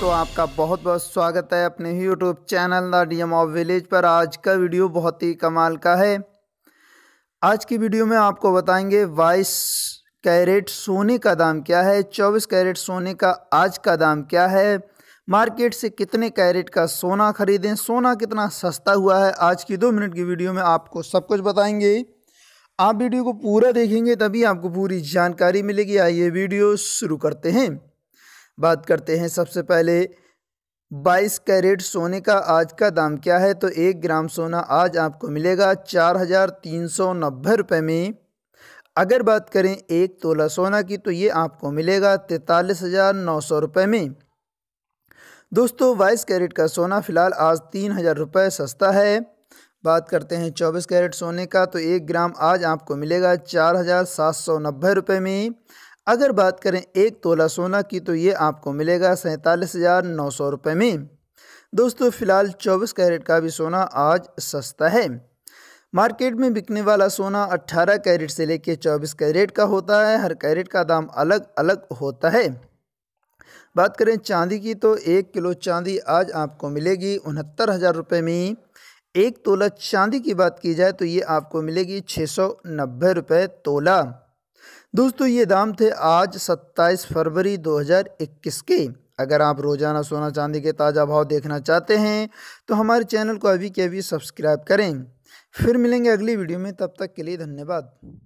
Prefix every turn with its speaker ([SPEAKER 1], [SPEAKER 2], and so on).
[SPEAKER 1] दोस्तों आपका बहुत बहुत स्वागत है अपने ही YouTube channel the D M of village पर आज का वीडियो बहुत ही कमाल का है आज की वीडियो में आपको बताएंगे बाईस कैरेट सोने का दाम क्या है चौबीस कैरेट सोने का आज का दाम क्या है मार्केट से कितने कैरेट का सोना खरीदें सोना कितना सस्ता हुआ है आज की दो मिनट की वीडियो में आपको सब कुछ बताएंगे आप वीडियो को पूरा देखेंगे तभी आपको पूरी जानकारी मिलेगी आइए वीडियो शुरू करते हैं बात करते हैं सबसे पहले 22 कैरेट सोने का आज का दाम क्या है तो एक ग्राम सोना आज आपको मिलेगा चार हज़ार तीन सौ नब्बे रुपये में अगर बात करें एक तोला सोना की तो ये आपको मिलेगा तैंतालीस हज़ार नौ सौ रुपये में दोस्तों बाईस कैरेट का सोना फ़िलहाल आज तीन हज़ार रुपये सस्ता है बात करते हैं चौबीस कैरेट सोने का तो एक ग्राम आज आपको मिलेगा चार हज़ार सात सौ नब्बे रुपये में अगर बात करें एक तोला सोना की तो ये आपको मिलेगा सैंतालीस हज़ार नौ सौ रुपये में दोस्तों फ़िलहाल चौबीस कैरेट का भी सोना आज सस्ता है मार्केट में बिकने वाला सोना अट्ठारह कैरेट से लेकर चौबीस कैरेट का होता है हर कैरेट का दाम अलग अलग होता है बात करें चांदी की तो एक किलो चांदी आज आपको मिलेगी उनहत्तर हज़ार रुपये में एक तोला चांदी की बात की जाए तो ये आपको मिलेगी छः सौ नब्बे रुपये तोला दोस्तों ये दाम थे आज 27 फरवरी 2021 के अगर आप रोज़ाना सोना चांदी के ताज़ा भाव देखना चाहते हैं तो हमारे चैनल को अभी के अभी सब्सक्राइब करें फिर मिलेंगे अगली वीडियो में तब तक के लिए धन्यवाद